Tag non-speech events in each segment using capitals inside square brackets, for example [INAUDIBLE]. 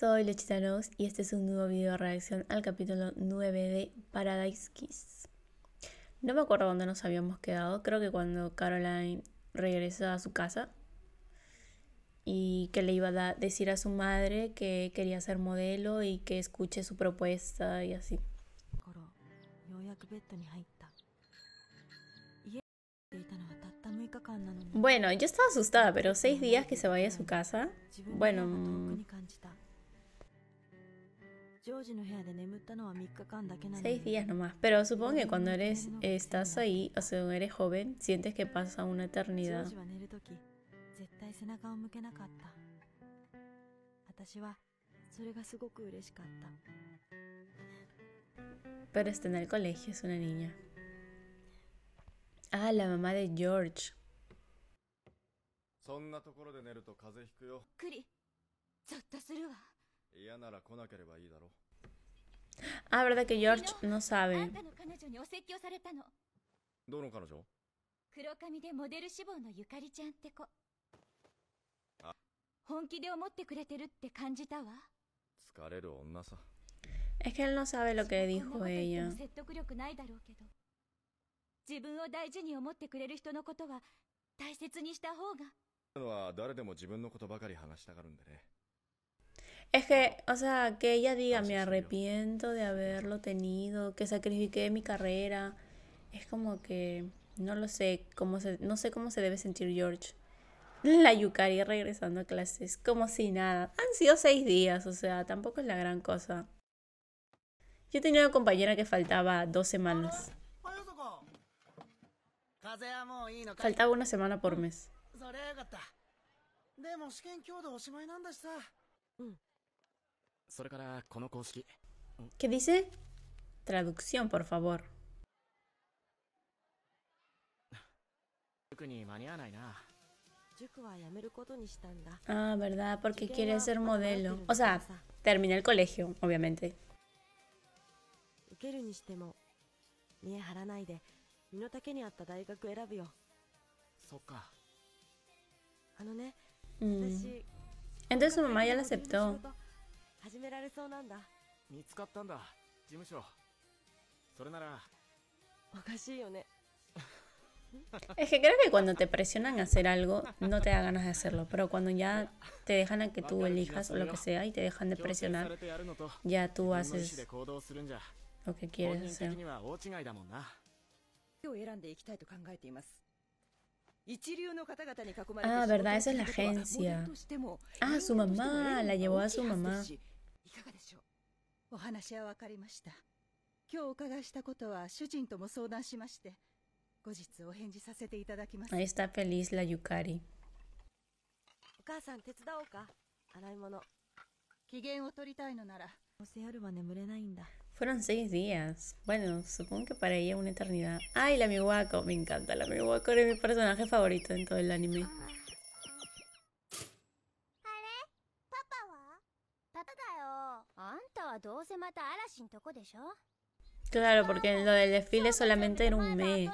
soy Nose y este es un nuevo video de reacción al capítulo 9 de Paradise Kiss. No me acuerdo dónde nos habíamos quedado, creo que cuando Caroline regresa a su casa y que le iba a decir a su madre que quería ser modelo y que escuche su propuesta y así. Bueno, yo estaba asustada, pero seis días que se vaya a su casa. Bueno, Seis días nomás, pero supongo que cuando eres, estás ahí, o sea, eres joven, sientes que pasa una eternidad. Pero está en el colegio, es una niña. Ah, la mamá de George. な Ah, verdad que George no sabe. どの彼女黒髪でモデル志望のゆかりちゃんって子本気で思ってくれてるって感じたわ疲れる女さ Es que él no sabe lo que dijo ella. 説得力ないだろうけど自分を大事に思ってくれる人のことは大切にした方がは誰でも自分のことばかり話したがるんでね Es que, o sea, que ella diga, me arrepiento de haberlo tenido, que sacrifiqué mi carrera. Es como que, no lo sé, cómo se, no sé cómo se debe sentir George. [LAUGHS] La Yukari regresando a clases, como si nada. Han sido seis días, o sea, tampoco es la gran cosa. Yo tenía una compañera que faltaba dos semanas. Faltaba una semana por mes. Mm. ¿Qué dice? Traducción, por favor. Ah, ¿verdad? Porque quiere ser modelo. O sea, termina el colegio, obviamente. Mm. Entonces su mamá ya la aceptó. Es que creo que cuando te presionan a hacer algo, no te da ganas de hacerlo, pero cuando ya te dejan a que tú elijas O lo que sea y te dejan de presionar, ya tú haces lo que quieres hacer. verdad, esa es la agencia. Ah, su mamá, la llevó a su mamá. いかがでしょうお話は分かりました今日お伺いしたことは主人とも相談しまして後日お返事させていただきます está feliz la お母さん手伝おうか洗い物機嫌を取りたいのならどうせは眠れないんだ Fueron seis días. Bueno, supongo que para ella una eternidad. ¡Ay, la Miwako! Me encanta la Miwako. Es mi personaje favorito en todo el anime. Claro, porque lo del desfile solamente era un mes.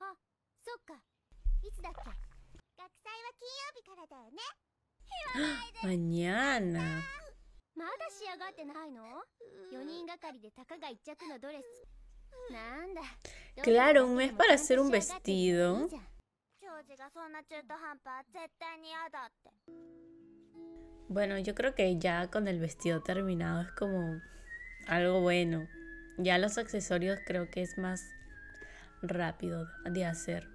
Ah, [GASPS] Mañana. Claro, un mes para hacer un vestido. Bueno, yo creo que ya con el vestido terminado es como algo bueno. Ya los accesorios creo que es más rápido de hacer.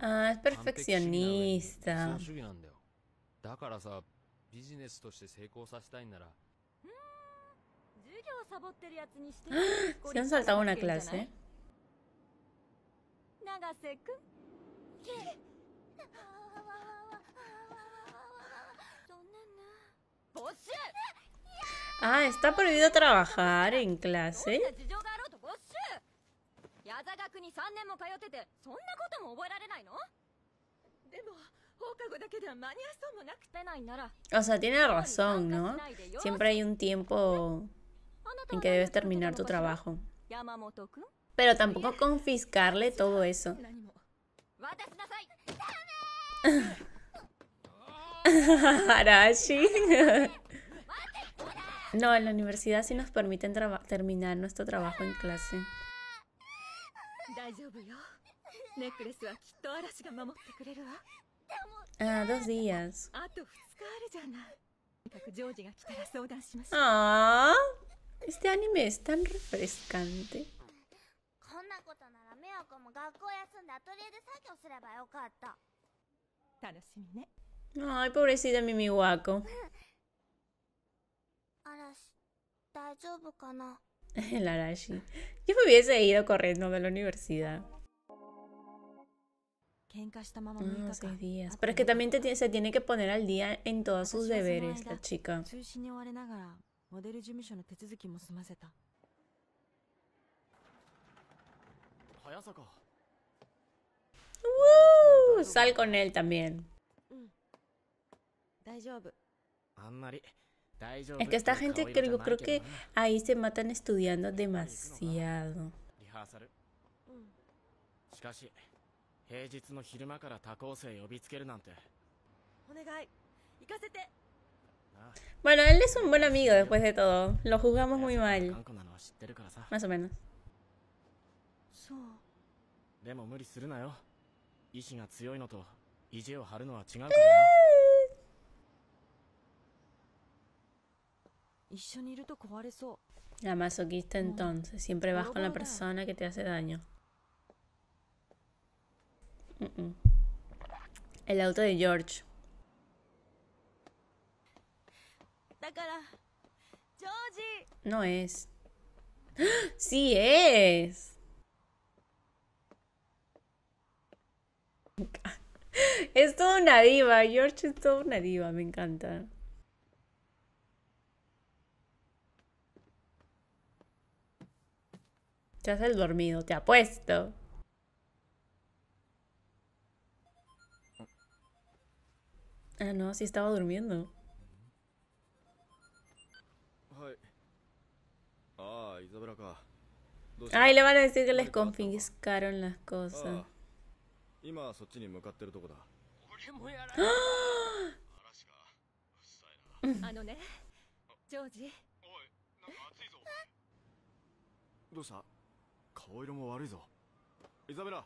Ah, es perfeccionista. Se han saltado una clase. ¿eh? Ah, está prohibido trabajar en clase. O sea, tiene razón, ¿no? Siempre hay un tiempo en que debes terminar tu trabajo. Pero tampoco confiscarle todo eso. No, en la universidad sí nos permiten terminar nuestro trabajo en clase. Ah, dos días. Ah, este anime es tan refrescante. Ay, pobrecita Mimi Guaco. [LAUGHS] [LAUGHS] El Arashi. Yo me hubiese ido corriendo de la universidad. Ah, seis días. Pero es que también se tiene que poner al día en todos sus deberes, la chica. sal con él también. Mm. Es que esta este gente creo, creo que ahí se matan estudiando demasiado. Bueno, él es un buen amigo después de todo. Lo jugamos muy mal. Más o menos. La masoquista entonces, siempre vas con la persona que te hace daño. El auto de George. No es. [GASPS] ¡Sí es! [LAUGHS] Es toda una diva, George es toda una diva, me encanta. Ya hace dormido, te apuesto. Ah, no, sí estaba durmiendo. Ay, le van a decir que les confiscaron las cosas. Ah. 今はそっちに向かってるとこだ俺もやられた嵐がうっさいなあのねジョージおいなんか熱いぞどうした顔色も悪いぞイザベラ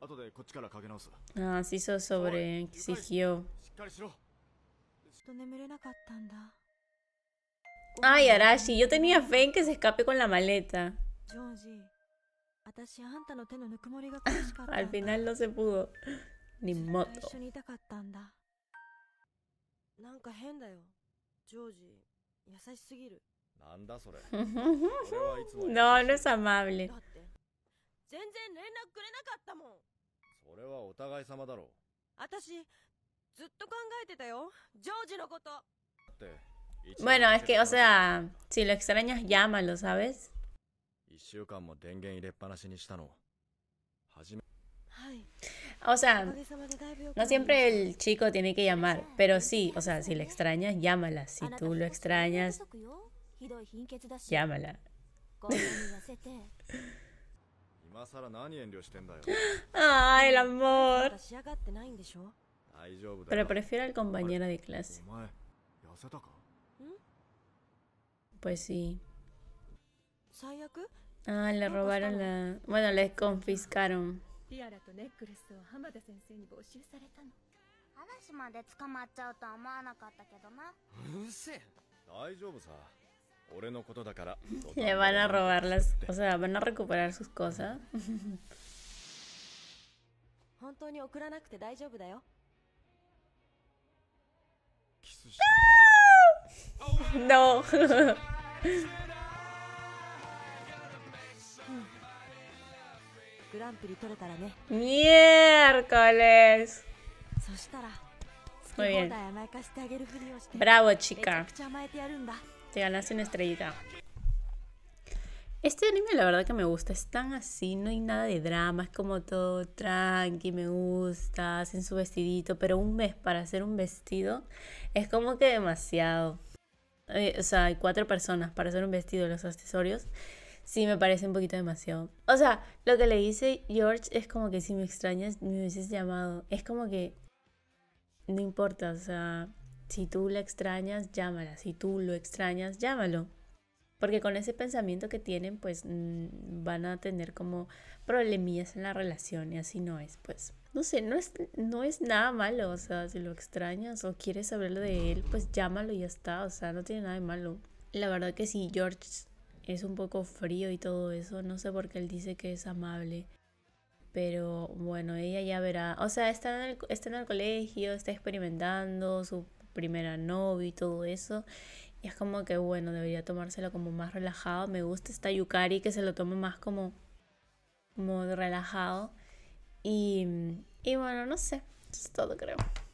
後でこっちからかけ直すああ、そうそう、そンキシヒヨしっかりしろちょっと眠れなかったんだ Ay, Arashi, yo tenía fe en que se escape con la maleta. Georgie. Al final no se pudo. Ni moto. なんか変だよ。ジョージ、優しすぎる。なんだそれ。no, no es amable. だって、全然連絡くれなかったもん。それはお互い様だろう。私、ずっと考えてたよ。ジョージのこと。Bueno, es que, o sea, si lo extrañas, llámalo, ¿sabes? O sea, no siempre el chico tiene que llamar, pero sí, o sea, si le extrañas, llámala. Si tú lo extrañas, llámala. [GASPS] ¡Ay, el amor! Pero prefiero al compañero de clase. Pues sí. Ah, le robaron la. Bueno, les confiscaron. [LAUGHS] Le van a robar las. O sea, van a recuperar sus cosas. [LAUGHS] [LAUGHS] No. Miércoles. Muy bien. Bravo, chica. Te ganaste una estrellita. Este anime la verdad que me gusta, es tan así, no hay nada de drama, es como todo tranqui, me gusta, hacen su vestidito, pero un mes para hacer un vestido es como que demasiado. Eh, o sea, hay cuatro personas para hacer un vestido, los accesorios sí me parece un poquito demasiado. O sea, lo que le dice George es como que si me extrañas, me hubieses llamado. Es como que no importa, o sea, si tú la extrañas, llámala. Si tú lo extrañas, llámalo. Porque con ese pensamiento que tienen, pues mm, van a tener como problemillas en la relación y así no es, pues. No sé, no es, no es nada malo, o sea, si lo extrañas o quieres saberlo de él, pues llámalo y ya está, o sea, no tiene nada de malo. La verdad que si George es un poco frío y todo eso. No sé por qué él dice que es amable. Pero bueno, ella ya verá. O sea, está en el, está en el colegio, está experimentando su primera novia y todo eso. Y es como que bueno, debería tomárselo como más relajado. Me gusta esta Yukari que se lo tome más como, como relajado. Y, y bueno, no sé. Eso es todo creo.